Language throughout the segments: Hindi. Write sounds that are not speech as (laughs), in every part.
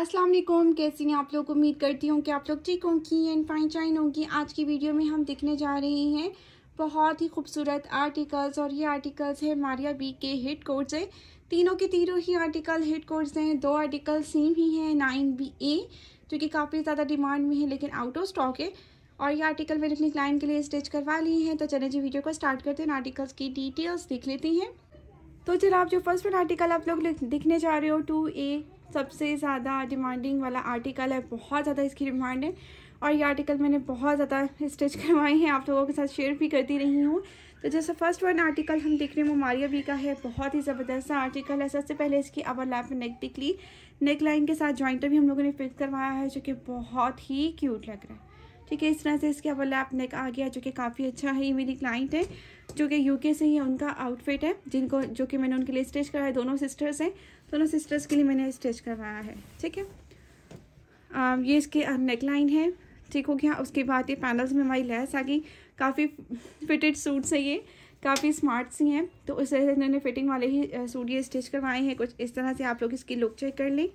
अस्सलाम वालेकुम कैसी हैं आप लोग उम्मीद करती हूँ कि आप लोग ठीक होंगी एंड फाइन चाइन होंगी आज की वीडियो में हम देखने जा रहे हैं बहुत ही खूबसूरत आर्टिकल्स और ये आर्टिकल्स हैं मारिया बी के हिट कोड्स हैं तीनों के तीनों ही आर्टिकल हिट कोड्स हैं दो आर्टिकल सेम ही हैं नाइन बी ए जो कि काफ़ी ज़्यादा डिमांड में है लेकिन आउट ऑफ स्टॉक है और ये आर्टिकल मैंने अपने क्लाइंट के लिए स्टिच करवा लिए हैं तो चले जी वीडियो को स्टार्ट करते हैं आर्टिकल्स की डिटेल्स देख लेते हैं तो चलो आप जो फर्स्ट वन आर्टिकल आप लोग दिखने जा रहे हो टू ए सबसे ज़्यादा डिमांडिंग वाला आर्टिकल है बहुत ज़्यादा इसकी डिमांड है और ये आर्टिकल मैंने बहुत ज़्यादा स्टिच करवाई है आप लोगों के साथ शेयर भी करती रही हूँ तो जैसे फर्स्ट वन आर्टिकल हम देख रहे हैं ममारिया बी का है बहुत ही ज़बरदस्त सा आर्टिकल है सबसे पहले इसकी अवर लैप नेक दिख ली नेक लाइन के साथ जॉइंट भी हम लोगों ने फिट करवाया है जो कि बहुत ही क्यूट लग रहा है ठीक है इस तरह से इसके अवर लैप नेक आ गया जो कि काफ़ी अच्छा है ये मेरी क्लाइंट है जो कि यूके से ही उनका आउटफिट है जिनको जो कि मैंने उनके लिए स्टिच करा है दोनों सिस्टर्स हैं दोनों सिस्टर्स के लिए मैंने स्टिच करवाया है ठीक है आ, um, ये इसके नेक uh, लाइन है ठीक हो गया उसके बाद ये पैनल्स में हमारी लैस आ गई काफ़ी फिटेड सूट्स है ये काफ़ी स्मार्ट सी हैं तो उस तरह से इन्होंने फिटिंग वाले ही सूट uh, ये स्टिच करवाए हैं कुछ इस तरह से आप लोग इसकी लुक चेक कर लें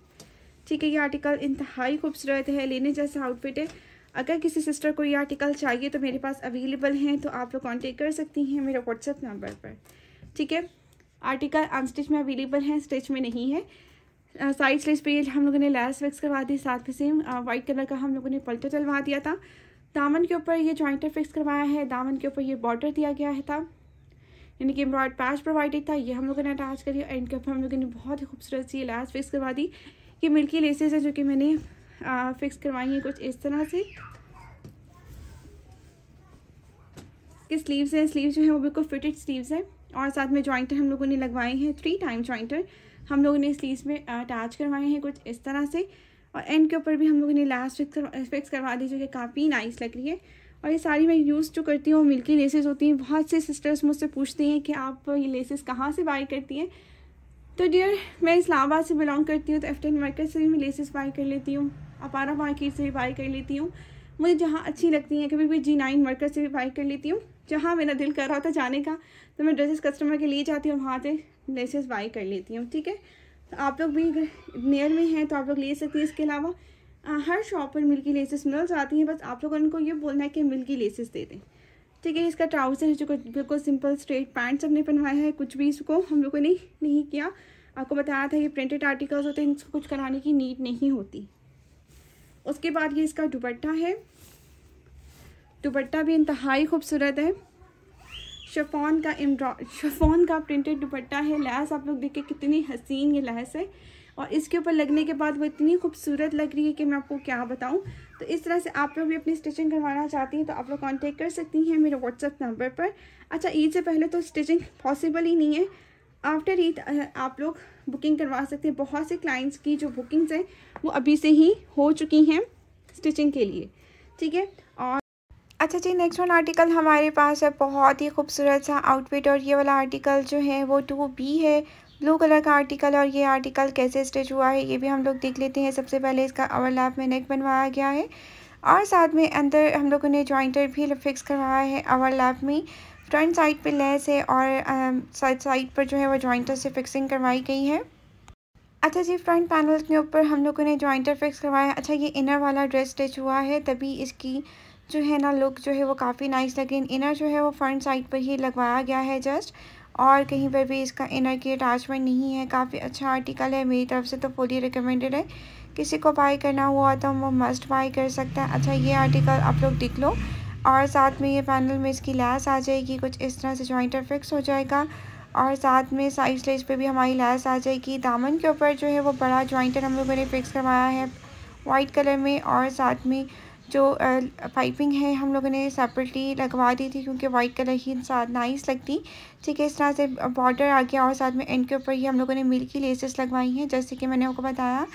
ठीक है ये आर्टिकल इंतहाई खूबसूरत है लेने जैसा आउटफिट है अगर किसी सिस्टर को ये आर्टिकल चाहिए तो मेरे पास अवेलेबल हैं तो आप लोग कॉन्टेक्ट कर सकती हैं मेरे व्हाट्सएप नंबर पर ठीक है आर्टिकल अनस्टिच में अवेलेबल है स्टिच में नहीं है साइड स्लिच पे हम लोगों ने लैस फिक्स करवा दी साथ में सेम वाइट कलर का हम लोगों ने पल्टर चलवा दिया था दामन के ऊपर ये जॉइंटर फिक्स करवाया है दामन के ऊपर ये बॉर्डर दिया गया है था यानी कि एम्ब्रॉयड पैच प्रोवाइडेड था ये हम लोगों ने अटैच करी एंड ऊपर हम लोगों ने बहुत ही खूबसूरत सी लैस फिक्स करवा दी ये मिल्की लेसेस हैं जो कि मैंने फिक्स करवाई हैं कुछ इस तरह से कि स्लीव्स हैं स्लीव्स जो हैं वो बिल्कुल फिटेड स्लीव्स हैं और साथ में जॉइंटर हम लोगों ने लगवाए हैं थ्री टाइम जॉइंटर हम लोगों ने स्लीव में अटैच करवाए हैं कुछ इस तरह से और एंड के ऊपर भी हम लोगों ने लास्ट फिक्स फिक्स करवा दी जो कि काफ़ी नाइस लग रही है और ये सारी मैं यूज़ जो करती हूँ वो मिल्की लेसेस होती हैं बहुत से सिस्टर्स मुझसे पूछती हैं कि आप ये लेसेस कहाँ से बाई करती हैं तो डियर मैं इस्लामाबाद से बिलोंग करती हूँ तो एफ टेन मार्केट से भी मैं लेसेस बाई कर लेती हूँ अपारा मार्केट से भी बाई कर लेती हूँ मुझे जहाँ अच्छी लगती हैं कभी भी जी नाइन मार्केट से भी बाई कर लेती हूँ जहाँ मेरा दिल कर रहा था जाने का तो मैं ड्रेसेस कस्टमर के लिए जाती हूँ वहाँ से ड्रेसेस बाई कर लेती हूँ ठीक है तो आप लोग भी नियर में हैं तो आप लोग ले सकती हैं इसके अलावा हर शॉप पर मिल्की लेसेस मिल जाती हैं बस आप लोग उनको ये बोलना है कि मिल्की लेसेस दे दें ठीक है इसका ट्राउज़र है जो बिल्कुल सिंपल स्ट्रेट पैंट्स हमने बनवाया है कुछ भी इसको हम लोगों ने नहीं किया आपको बताया था ये प्रिंटेड आर्टिकल्स होते हैं इनको कुछ कराने की नीड नहीं होती उसके बाद ये इसका दुपट्टा है दुपट्टा भी इंतहाई खूबसूरत है शफोन का एम्ब्रॉ शफोन का प्रिंटेड दुपट्टा है लहस आप लोग देखिए कितनी हसीन ये लहस है और इसके ऊपर लगने के बाद वो इतनी खूबसूरत लग रही है कि मैं आपको क्या बताऊं तो इस तरह से आप लोग भी अपनी स्टिचिंग करवाना चाहती हैं तो आप लोग कांटेक्ट कर सकती हैं मेरे व्हाट्सअप नंबर पर अच्छा ईद से पहले तो स्टिचिंग पॉसिबल ही नहीं है आफ्टर ईद आप लोग बुकिंग करवा सकते हैं बहुत से क्लाइंट्स की जो बुकिंग्स हैं वो अभी से ही हो चुकी हैं स्टिचिंग के लिए ठीक है अच्छा जी नेक्स्ट वन आर्टिकल हमारे पास है बहुत ही खूबसूरत सा आउटफिट और ये वाला आर्टिकल जो है वो टू बी है ब्लू कलर का आर्टिकल और ये आर्टिकल कैसे स्टिच हुआ है ये भी हम लोग देख लेते हैं सबसे पहले इसका ओवरलैप में नेक बनवाया गया है और साथ में अंदर हम लोगों ने जॉइंटर भी फिक्स करवाया है ओवरलैप में फ्रंट साइड पे लेस है और साइड साइड पर जो है वो जॉइंटर से फिक्सिंग करवाई गई है अच्छा जी फ्रंट पैनल के ऊपर हम लोगों ने जॉइंटर फिक्स करवाया अच्छा ये इनर वाला ड्रेस स्टिच हुआ है तभी इसकी जो है ना लुक जो है वो काफ़ी नाइस लगे इनर जो है वो फ्रंट साइड पर ही लगवाया गया है जस्ट और कहीं पर भी इसका इनर की अटैचमेंट नहीं है काफ़ी अच्छा आर्टिकल है मेरी तरफ से तो फुली रिकमेंडेड है किसी को बाई करना हुआ तो हम वो मस्ट बाई कर सकते हैं अच्छा ये आर्टिकल आप लोग देख लो और साथ में ये पैनल में इसकी लैस आ जाएगी कुछ इस तरह से जॉइंटर फिक्स हो जाएगा और साथ में साइड स्लेज पे भी हमारी लैस आ जाएगी दामन के ऊपर जो है वो बड़ा जॉइंटर हम लोगों ने फिक्स करवाया है वाइट कलर में और साथ में जो पाइपिंग है हम लोगों ने सेपरेटली लगवा दी थी क्योंकि वाइट कलर ही साथ नाइस लगती ठीक है इस तरह से बॉर्डर आ गया और साथ में एंड के ऊपर ही हम लोगों ने मिल की लेसेस लगवाई हैं जैसे कि मैंने आपको बताया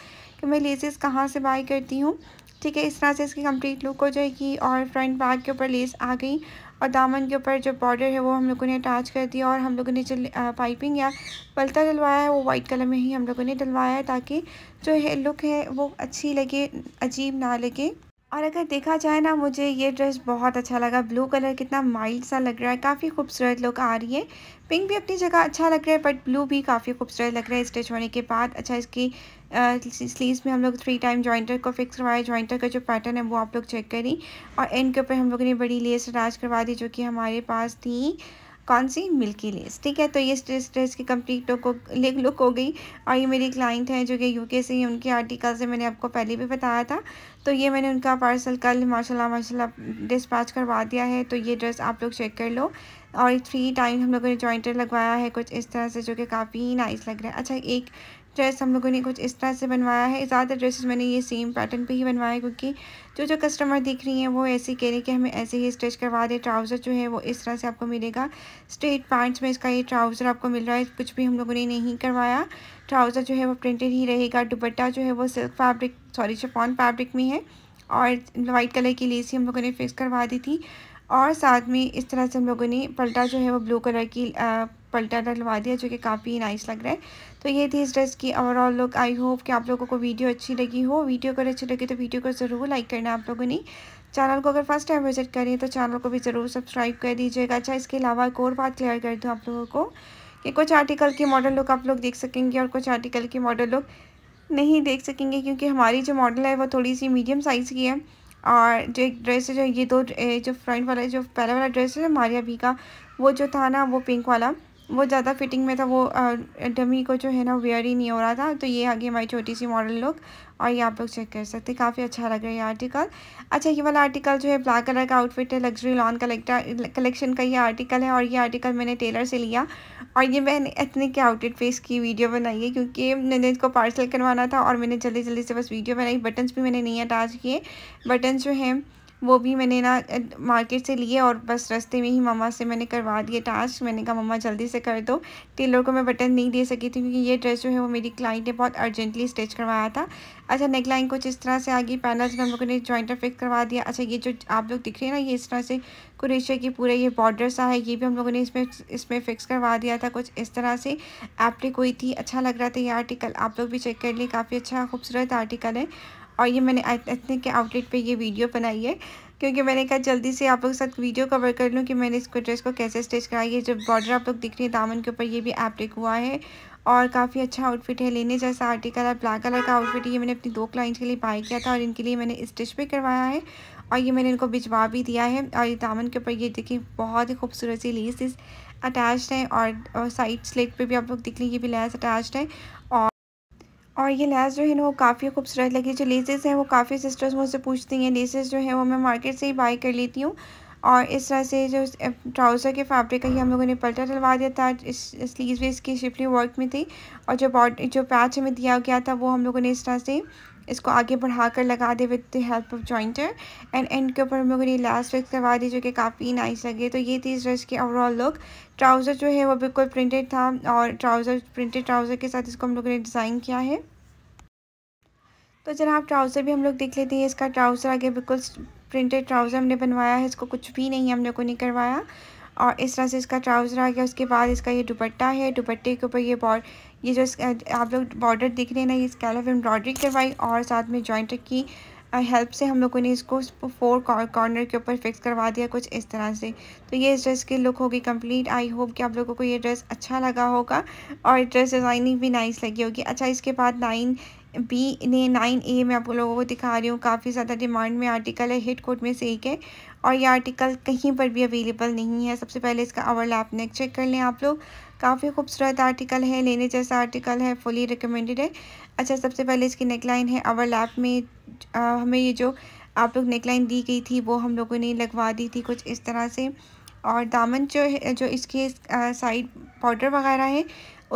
कि मैं लेसेस कहाँ से बाई करती हूँ ठीक है इस तरह से इसकी कंप्लीट लुक हो जाएगी और फ्रंट बैग के ऊपर लेस आ गई और दामन के ऊपर जो बॉर्डर है वो हम लोगों ने अटैच कर दिया और हम लोगों ने जो पाइपिंग या पलता डलवाया है वो वाइट कलर में ही हम लोगों ने डलवाया है ताकि जो है लुक है वो अच्छी लगे अजीब ना लगे और अगर देखा जाए ना मुझे ये ड्रेस बहुत अच्छा लगा ब्लू कलर कितना माइल्ड सा लग रहा है काफ़ी खूबसूरत लुक आ रही है पिंक भी अपनी जगह अच्छा लग रहा है बट ब्लू भी काफ़ी खूबसूरत लग रहा है स्टिच होने के बाद अच्छा इसकी स्लीव्स में हम लोग थ्री टाइम जॉइंटर को फिक्स करवाया जॉइंटर का जो पैटर्न है वो आप लोग चेक करी और एंड के ऊपर हम लोगों ने बड़ी लेस अटैच करवा दी जो कि हमारे पास थी कौन सी मिल्की लेस ठीक है तो ये स्ट्रेस स्ट्रेस की कंप्लीट लुक हो लेग लुक हो गई और ये मेरी क्लाइंट है जो कि यूके से ही उनके आर्टिकल से मैंने आपको पहले भी बताया था तो ये मैंने उनका पार्सल कल माशाल्लाह माशाल्लाह डिस्पैच करवा दिया है तो ये ड्रेस आप लोग चेक कर लो और थ्री टाइम हम लोगों ने जॉइंटर लगवाया है कुछ इस तरह से जो कि काफ़ी नाइस लग रहा है अच्छा एक ड्रेस हम लोगों ने कुछ इस तरह से बनवाया है ज़्यादा ड्रेसेस मैंने ये सेम पैटर्न पे ही बनवाए क्योंकि जो जो कस्टमर दिख रही हैं वो ऐसे कह हैं कि हमें ऐसे ही स्टिच करवा दे ट्राउज़र जो है वो इस तरह से आपको मिलेगा स्ट्रेट पैंट्स में इसका ये ट्राउज़र आपको मिल रहा है कुछ भी हम लोगों ने नहीं करवाया ट्राउज़र जो है वो प्रिंटेड ही रहेगा दुपट्टा जो है वो silk fabric sorry chiffon fabric में है और वाइट कलर की लेस ही हम लोगों ने फिक्स करवा दी थी और साथ में इस तरह से हम लोगों ने पलटा जो है वो ब्लू कलर की पलटा डलवा दिया जो कि काफ़ी नाइस लग रहा है तो ये थी इस ड्रेस की ओवरऑल लुक आई होप कि आप लोगों को वीडियो अच्छी लगी हो वीडियो अगर अच्छी लगी तो वीडियो को ज़रूर लाइक करना आप लोगों ने चैनल को अगर फर्स्ट टाइम विजिट करें तो चैनल को भी ज़रूर सब्सक्राइब कर दीजिएगा अच्छा इसके अलावा एक और बात क्लियर कर दूँ आप लोगों को कि कुछ आर्टिकल की मॉडल लुक आप लोग देख सकेंगे और कुछ आर्टिकल की मॉडल लुक नहीं देख सकेंगे क्योंकि हमारी जो मॉडल है वो थोड़ी सी मीडियम साइज़ की है और जो एक ड्रेस है जो ये दो जो फ्रंट वाला जो पहला वाला ड्रेस है मारिया भी का वो जो था ना वो पिंक वाला वो ज़्यादा फिटिंग में था वो डमी को जो है ना वेयर ही नहीं हो रहा था तो ये आ गई हमारी छोटी सी मॉडल लुक और ये आप लोग चेक कर सकते हैं काफ़ी अच्छा लग रहा है ये आर्टिकल अच्छा ये वाला आर्टिकल जो है ब्लैक कलर का आउटफिट है लग्जरी लॉन कलेक्टर कलेक्शन का ये आर्टिकल है और ये आर्टिकल मैंने टेलर से लिया और ये मैंने इतने के आउटफिट पे इसकी वीडियो बनाई है क्योंकि मैंने इसको पार्सल करवाना था और मैंने जल्दी जल्दी से बस वीडियो बनाई बटन्स भी मैंने नहीं अटैच किए बटन जो हैं वो भी मैंने ना मार्केट से लिए और बस रास्ते में ही मम्मा से मैंने करवा दिए टास्क मैंने कहा मम्मा जल्दी से कर दो टेलर को मैं बटन नहीं दे सकी थी क्योंकि ये ड्रेस जो है वो मेरी क्लाइंट ने बहुत अर्जेंटली स्टिच करवाया था अच्छा नेक लाइन कुछ इस तरह से आ गई पैनल्स में हम लोगों ने ज्वाइंटर फिक्स करवा दिया अच्छा ये जो आप लोग दिख रहे हैं ना ये इस तरह से कुरेशिया की पूरे ये बॉर्डर सा है ये भी हम लोगों ने इसमें इसमें फ़िक्स करवा दिया था कुछ इस तरह से एप्लिक हुई थी अच्छा लग रहा था ये आर्टिकल आप लोग भी चेक कर लिए काफ़ी अच्छा खूबसूरत आर्टिकल है और ये मैंने इतने के आउटलेट पे ये वीडियो बनाई है क्योंकि मैंने कहा जल्दी से आप लोग के साथ वीडियो कवर कर लूँ कि मैंने इसको ड्रेस को कैसे स्टिच कराई है जो बॉर्डर आप लोग दिख रही है दामन के ऊपर ये भी एप्लिक हुआ है और काफ़ी अच्छा आउटफिट है लेने जैसा आर्टिकल है ब्लैक कलर का आउटफिट ये मैंने अपनी दो क्लाइंट्स के लिए बाय किया था और इनके लिए मैंने स्टिच भी करवाया है और ये मैंने इनको भिजवा भी दिया है और ये दामन के ऊपर ये देखिए बहुत ही खूबसूरत सी लेस अटैच्ड है और, साइड स्लेट पे भी आप लोग दिख लें ये भी लैस अटैच्ड है और ये लेस जो है ना वो काफ़ी खूबसूरत लगी जो लेसेस हैं वो काफ़ी सिस्टर्स मुझसे पूछती हैं लेसेस जो है वो मैं मार्केट से ही बाई कर लेती हूँ और इस तरह से जो ट्राउज़र के फैब्रिक का ही हम लोगों ने पलटा डलवा दिया था इस स्लीव इसकी शिफ्टिंग वर्क में थी और जो बॉड जो पैच हमें दिया गया था वो हम लोगों ने इस तरह से इसको आगे बढ़ा कर लगा दे with the help of jointer and and के ऊपर हम लोगों ने लास्ट वर्क करवा दी जो कि काफ़ी नाइस लगे तो ये थी इस ड्रेस की ओवरऑल लुक ट्राउज़र जो है वो बिल्कुल प्रिंटेड था और ट्राउज़र प्रिंटेड ट्राउज़र के साथ इसको हम लोगों ने डिज़ाइन किया है तो जनाब ट्राउज़र भी हम लोग देख लेते हैं इसका ट्राउज़र आगे बिल्कुल प्रिंटेड ट्राउज़र हमने बनवाया है इसको कुछ भी नहीं हम लोगों ने करवाया और इस तरह से इसका ट्राउज़र आ गया उसके बाद इसका ये दुपट्टा है दुपट्टे के ऊपर ये बॉर्ड ये जो आप लोग बॉर्डर दिख रहे हैं ना ये स्कैलफ एम्ब्रॉयडरी करवाई और साथ में जॉइंट की हेल्प से हम लोगों ने इसको फोर कॉर्नर के ऊपर फिक्स करवा दिया कुछ इस तरह से तो ये इस ड्रेस की लुक होगी कंप्लीट आई होप कि आप लोगों को ये ड्रेस अच्छा लगा होगा और ड्रेस डिज़ाइनिंग भी नाइस लगी होगी अच्छा इसके बाद नाइन बी ने नाइन ए मैं आप लोगों को दिखा रही हूँ काफ़ी ज़्यादा डिमांड में आर्टिकल है हिट कोट में से एक है और ये आर्टिकल कहीं पर भी अवेलेबल नहीं है सबसे पहले इसका ओवरलैप नेक चेक कर लें आप लोग काफ़ी खूबसूरत आर्टिकल है लेने जैसा आर्टिकल है फुली रिकमेंडेड है अच्छा सबसे पहले इसकी नेकलाइन है ओवरलैप में आ, हमें ये जो आप लोग नेकलाइन दी गई थी वो हम लोगों ने लगवा दी थी कुछ इस तरह से और दामन जो है जो इसके साइड पाउडर वगैरह है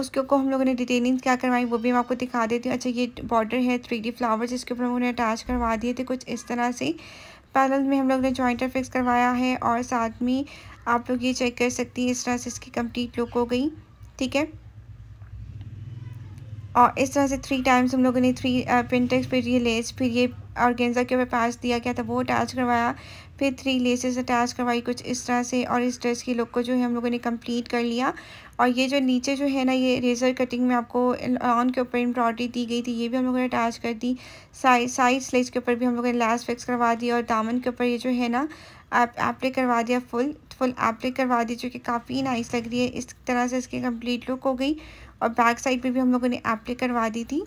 उसके ऊपर हम लोगों ने डिटेलिंग क्या करवाई वो भी मैं आपको दिखा देती हूँ अच्छा ये बॉर्डर है थ्री डी फ्लावर्स इसके ऊपर हम लोगों ने अटैच करवा दिए थे कुछ इस तरह से पैनल में हम लोग ने जॉइंटर फिक्स करवाया है और साथ में आप लोग ये चेक कर सकती हैं इस तरह से इसकी कंप्लीट लुक हो गई ठीक है और इस तरह से थ्री टाइम्स हम लोगों ने थ्री प्रिंटेक्स uh, फिर ये लेस फिर ये ऑर्गेन्जा के ऊपर पैच दिया गया था वो अटैच करवाया फिर थ्री लेसेस अटैच करवाई कुछ इस तरह से और इस ड्रेस की लुक को जो है हम लोगों ने कंप्लीट कर लिया और ये जो नीचे जो है ना ये रेजर कटिंग में आपको ऑन के ऊपर एम्ब्रॉयडरी दी गई थी ये भी हम लोगों ने अटैच कर दी साइड साइड स्लेज के ऊपर भी हम लोगों ने लैस फिक्स करवा दी और दामन के ऊपर ये जो है ना आप एप्ले करवा दिया फुल फुल एप्लिक करवा दी जो कि काफ़ी नाइस लग रही है इस तरह से इसकी कंप्लीट लुक हो गई और बैक साइड पे भी हम लोगों ने एप्लिक करवा दी थी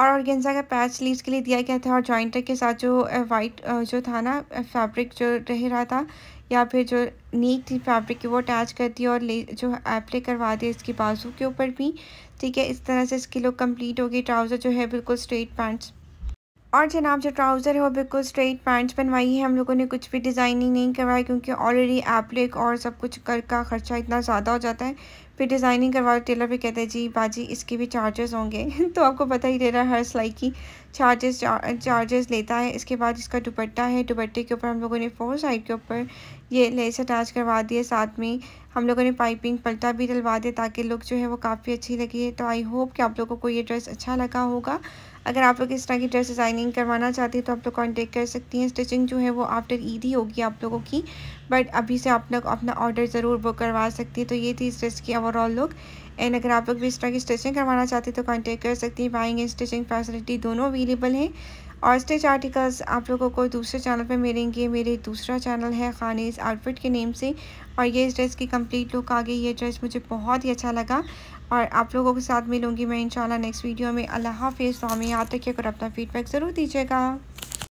और गेंजा का पैच स्लीव्स के लिए दिया गया था और जॉइंटर के साथ जो वाइट जो था ना फैब्रिक जो रह रहा था या फिर जो नीक थी फैब्रिक की वो अटैच कर दी और ले जो एप्ले करवा दिया इसकी बाजू के ऊपर भी ठीक है इस तरह से इसकी लुक कंप्लीट हो गई ट्राउज़र जो है बिल्कुल स्ट्रेट पैंट्स और जनाब जो ट्राउज़र है वो बिल्कुल स्ट्रेट पैंट्स बनवाई है हम लोगों ने कुछ भी डिज़ाइनिंग नहीं करवाई क्योंकि ऑलरेडी एप्लिक और सब कुछ कर का ख़र्चा इतना ज़्यादा हो जाता है फिर डिज़ाइनिंग करवाओ टेलर भी कहते हैं जी बाजी इसके भी चार्जेस होंगे (laughs) तो आपको पता ही टेलर हर सिलाई की चार्जेस चार्जेस लेता है इसके बाद इसका दुपट्टा है दुपट्टे के ऊपर हम लोगों ने फोर साइड के ऊपर ये लेस अटैच करवा दिए साथ में हम लोगों ने पाइपिंग पलटा भी डलवा दिया ताकि लुक जो है वो काफ़ी अच्छी लगी है तो आई होप कि आप लोगों को ये ड्रेस अच्छा लगा होगा अगर आप लोग इस तरह की ड्रेस डिज़ाइनिंग करवाना चाहती हैं तो आप लोग कॉन्टेक्ट कर सकती हैं स्टिचिंग जो है वो आफ्टर ईद ही होगी आप लोगों की बट अभी से आप लोग अपना ऑर्डर ज़रूर बुक करवा सकती हैं तो ये थी इस ड्रेस की ओवरऑल लुक एंड अगर आप लोग भी इस तरह की स्टिचिंग करवाना चाहते हैं तो कॉन्टेक्ट कर सकती हैं बाइंग एंड स्टिचिंग फैसिलिटी दोनों अवेलेबल हैं और स्टिच आर्टिकल्स आप लोगों को दूसरे चैनल पे मिलेंगे मेरे दूसरा चैनल है खानिज आउटफिट के नेम से और ये इस ड्रेस की कंप्लीट लुक आ गई ये ड्रेस मुझे बहुत ही अच्छा लगा और आप लोगों के साथ मिलूँगी मैं इंशाल्लाह नेक्स्ट वीडियो में अल्लाह हाफिज़ तो हमें यहाँ तक और अपना फ़ीडबैक ज़रूर दीजिएगा